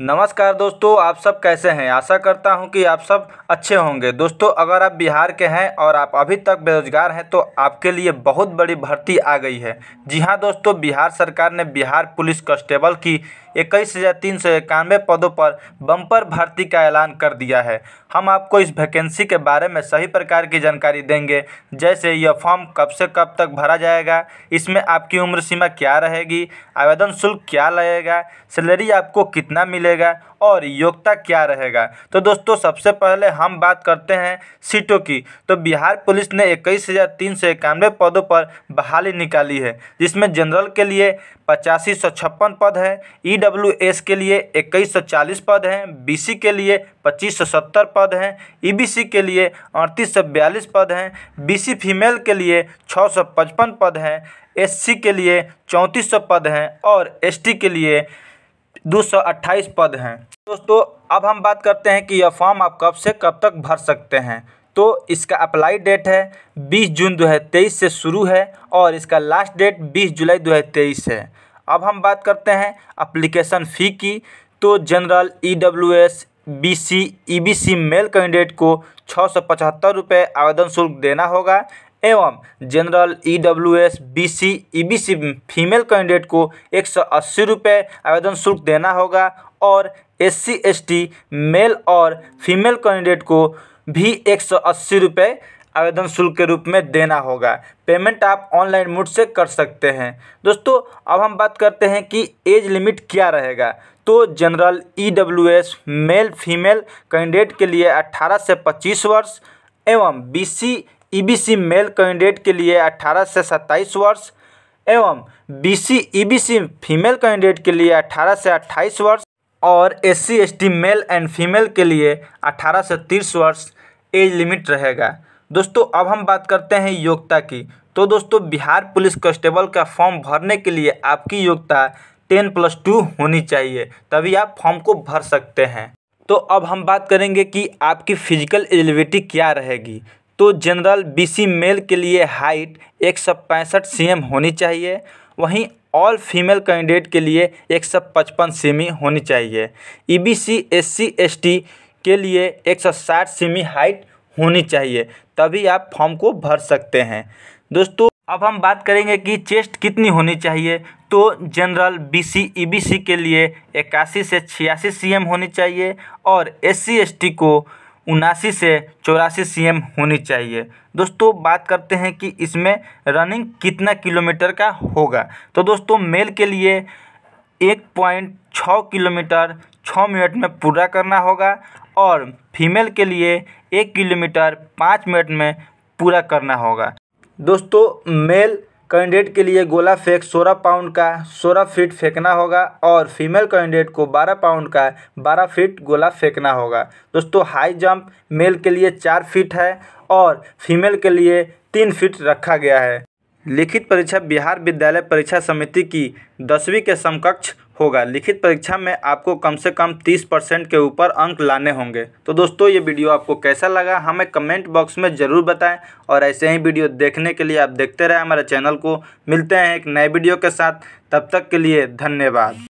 नमस्कार दोस्तों आप सब कैसे हैं आशा करता हूं कि आप सब अच्छे होंगे दोस्तों अगर आप बिहार के हैं और आप अभी तक बेरोजगार हैं तो आपके लिए बहुत बड़ी भर्ती आ गई है जी हां दोस्तों बिहार सरकार ने बिहार पुलिस कांस्टेबल की इक्कीस हज़ार तीन सौ इक्यानवे पदों पर बम्पर भर्ती का ऐलान कर दिया है हम आपको इस वैकेंसी के बारे में सही प्रकार की जानकारी देंगे जैसे यह फॉर्म कब से कब तक भरा जाएगा इसमें आपकी उम्र सीमा क्या रहेगी आवेदन शुल्क क्या लगेगा सैलरी आपको कितना मिले मिलेगा और योग्यता क्या रहेगा तो दोस्तों सबसे पहले हम बात करते हैं सीटों की तो बिहार पुलिस ने इक्कीस हज़ार तीन सौ इक्यानवे पदों पर बहाली निकाली है जिसमें जनरल के लिए पचासी सौ छप्पन पद हैं ई डब्ल्यू एस के लिए इक्कीस सौ चालीस पद हैं बी सी के लिए पच्चीस सौ सत्तर पद हैं ई बी सी के लिए अड़तीस सौ बयालीस पद हैं बी सी फीमेल के लिए छः सौ पचपन पद हैं एस सी के लिए चौंतीस सौ पद हैं और एस टी के लिए दो पद हैं दोस्तों अब हम बात करते हैं कि यह फॉर्म आप कब से कब तक भर सकते हैं तो इसका अप्लाई डेट है 20 जून 2023 से शुरू है और इसका लास्ट डेट 20 जुलाई 2023 है अब हम बात करते हैं अप्लीकेशन फ़ी की तो general E W S B C E B C male candidate को छः सौ पचहत्तर रुपये आवेदन शुल्क देना होगा एवं general E W S B C E B C female candidate को एक सौ अस्सी रुपये आवेदन शुल्क देना होगा और S C S T male और फीमेल कैंडिडेट को भी एक सौ अस्सी रुपये आवेदन शुल्क के रूप में देना होगा पेमेंट आप ऑनलाइन मोड से कर सकते हैं दोस्तों अब हम बात करते हैं कि एज लिमिट क्या रहेगा तो general E W S male female candidate के लिए अट्ठारह से पच्चीस वर्ष एवं B C EBC male candidate के लिए 18 से 27 वर्ष एवं बीसी ईबीसी फीमेल कैंडिडेट के लिए 18 से 28 वर्ष और S C male and female के लिए 18 से 30 वर्ष एज लिमिट रहेगा दोस्तों अब हम बात करते हैं योग्यता की तो दोस्तों बिहार पुलिस कांस्टेबल का फॉर्म भरने के लिए आपकी योग्यता टेन प्लस टू होनी चाहिए तभी आप फॉर्म को भर सकते हैं तो अब हम बात करेंगे कि आपकी फिजिकल एलिबिलिटी क्या रहेगी तो जनरल बी मेल के लिए हाइट एक सौ पैंसठ होनी चाहिए वहीं ऑल फीमेल कैंडिडेट के लिए एक सौ पचपन सीमी होनी चाहिए E B C S C S T के लिए एक सौ साठ सीमी हाइट होनी चाहिए तभी आप फॉर्म को भर सकते हैं दोस्तों अब हम बात करेंगे कि चेस्ट कितनी होनी चाहिए तो general B C E B C के लिए इक्यासी से छियासी सी एम होनी चाहिए और एस सी एस टी को उनासी से चौरासी सी एम होनी चाहिए दोस्तों बात करते हैं कि इसमें रनिंग कितना किलोमीटर का होगा तो दोस्तों मेल के लिए एक पॉइंट छः किलोमीटर छः मिनट में पूरा करना होगा और फीमेल के लिए एक किलोमीटर पाँच मिनट में पूरा करना होगा दोस्तों मेल कैंडिडेट के लिए गोला फेंक सोलह पाउंड का सोलह फीट फेंकना होगा और फीमेल कैंडिडेट को बारह पाउंड का बारह फीट गोला फेंकना होगा दोस्तों हाई जंप मेल के लिए चार फीट है और फीमेल के लिए तीन फीट रखा गया है लिखित परीक्षा बिहार विद्यालय परीक्षा समिति की दसवीं के समकक्ष होगा लिखित परीक्षा में आपको कम से कम तीस परसेंट के ऊपर अंक लाने होंगे तो दोस्तों ये वीडियो आपको कैसा लगा हमें कमेंट बॉक्स में ज़रूर बताएं और ऐसे ही वीडियो देखने के लिए आप देखते रहें हमारे चैनल को मिलते हैं एक नए वीडियो के साथ तब तक के लिए धन्यवाद